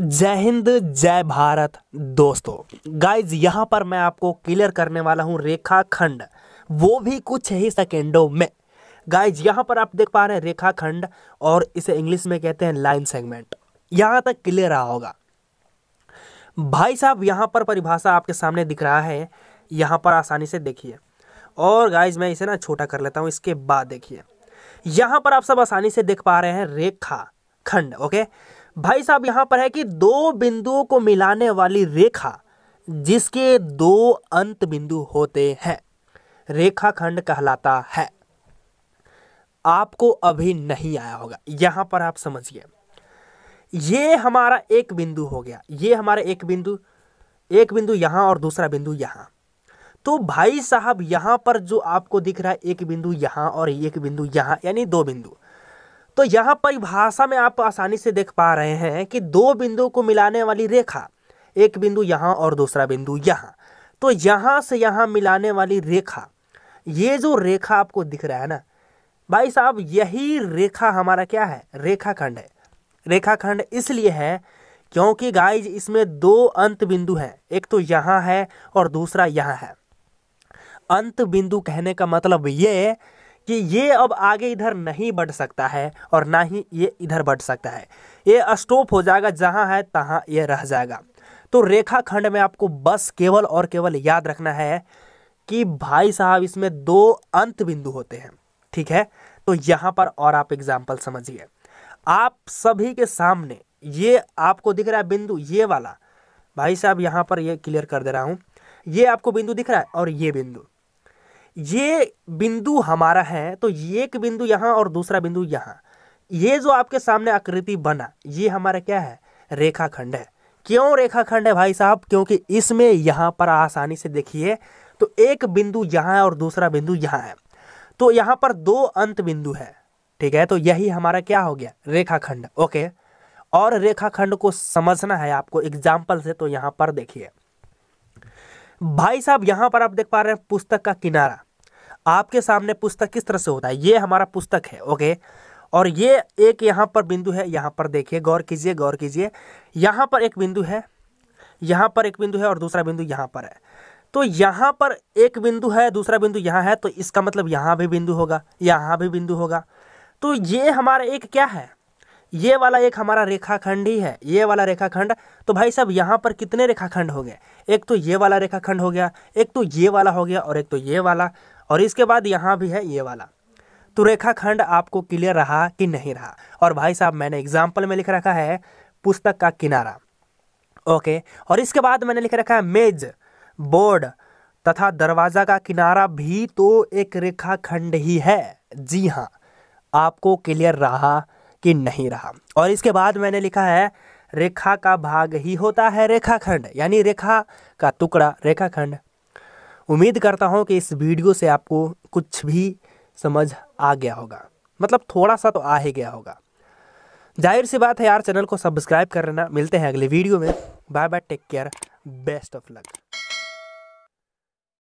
जय हिंद जय भारत दोस्तों गाइज यहाँ पर मैं आपको क्लियर करने वाला हूँ रेखाखंड वो भी कुछ ही सेकेंडों में गाइज यहाँ पर आप देख पा रहे हैं रेखाखंड और इसे इंग्लिश में कहते हैं लाइन सेगमेंट यहाँ तक क्लियर रहा होगा भाई साहब यहाँ पर परिभाषा आपके सामने दिख रहा है यहाँ पर आसानी से देखिए और गाइज मैं इसे ना छोटा कर लेता हूँ इसके बाद देखिए यहाँ पर आप सब आसानी से देख पा रहे हैं रेखा खंड ओके भाई साहब यहां पर है कि दो बिंदुओं को मिलाने वाली रेखा जिसके दो अंत बिंदु होते हैं रेखाखंड कहलाता है आपको अभी नहीं आया होगा यहां पर आप समझिए ये हमारा एक बिंदु हो गया ये हमारा एक बिंदु एक बिंदु यहां और दूसरा बिंदु यहां तो भाई साहब यहां पर जो आपको दिख रहा है एक बिंदु यहां और एक बिंदु यहां यानी दो बिंदु तो यहाँ परिभाषा में आप आसानी से देख पा रहे हैं कि दो बिंदु को मिलाने वाली रेखा एक बिंदु यहाँ और दूसरा बिंदु यहाँ तो यहाँ से यहाँ मिलाने वाली रेखा ये जो रेखा आपको दिख रहा है ना भाई साहब यही रेखा हमारा क्या है रेखाखंड है रेखाखंड इसलिए है क्योंकि गाइज इसमें दो अंत बिंदु हैं एक तो यहाँ है और दूसरा यहाँ है अंत बिंदु कहने का मतलब ये कि ये अब आगे इधर नहीं बढ़ सकता है और ना ही ये इधर बढ़ सकता है ये स्टॉप हो जाएगा जहाँ है तहाँ ये रह जाएगा तो रेखाखंड में आपको बस केवल और केवल याद रखना है कि भाई साहब इसमें दो अंत बिंदु होते हैं ठीक है तो यहाँ पर और आप एग्जाम्पल समझिए आप सभी के सामने ये आपको दिख रहा है बिंदु ये वाला भाई साहब यहाँ पर ये क्लियर कर दे रहा हूँ ये आपको बिंदु दिख रहा है और ये बिंदु ये बिंदु हमारा है तो ये एक बिंदु यहाँ और दूसरा बिंदु यहाँ ये जो आपके सामने आकृति बना ये हमारा क्या है रेखाखंड है क्यों रेखाखंड है भाई साहब क्योंकि इसमें यहाँ पर आसानी से देखिए तो एक बिंदु यहाँ है और दूसरा बिंदु यहाँ है तो यहाँ पर दो अंत बिंदु है ठीक है तो यही हमारा क्या हो गया रेखाखंड ओके और रेखाखंड को समझना है आपको एग्जाम्पल से तो यहाँ पर देखिए भाई साहब यहां पर आप देख पा रहे हैं पुस्तक का किनारा आपके सामने पुस्तक किस तरह से होता है ये हमारा पुस्तक है ओके और ये एक यहाँ पर बिंदु है यहाँ पर देखिए गौर कीजिए गौर कीजिए यहाँ पर एक बिंदु है यहाँ पर एक बिंदु है और दूसरा बिंदु यहाँ पर है तो यहाँ पर एक बिंदु है दूसरा बिंदु यहाँ है तो इसका मतलब यहाँ भी बिंदु होगा यहाँ भी बिंदु होगा तो ये हमारा एक क्या है ये वाला एक हमारा रेखाखंड ही है ये वाला रेखाखंड तो भाई साहब यहाँ पर कितने रेखाखंड हो गए एक तो ये वाला रेखाखंड हो गया एक तो ये वाला हो गया और एक तो ये वाला और इसके बाद यहाँ भी है ये वाला तो रेखाखंड आपको क्लियर रहा कि नहीं रहा और भाई साहब मैंने एग्जाम्पल में लिख रखा है पुस्तक का किनारा ओके और इसके बाद मैंने लिख रखा है मेज बोर्ड तथा दरवाज़ा का किनारा भी तो एक रेखाखंड ही है जी हाँ आपको क्लियर रहा कि नहीं रहा और इसके बाद मैंने लिखा है रेखा का भाग ही होता है रेखाखंड यानी रेखा का टुकड़ा रेखाखंड उम्मीद करता हूँ कि इस वीडियो से आपको कुछ भी समझ आ गया होगा मतलब थोड़ा सा तो आ ही गया होगा जाहिर सी बात है यार चैनल को सब्सक्राइब कर लेना मिलते हैं अगले वीडियो में bye bye take care best of luck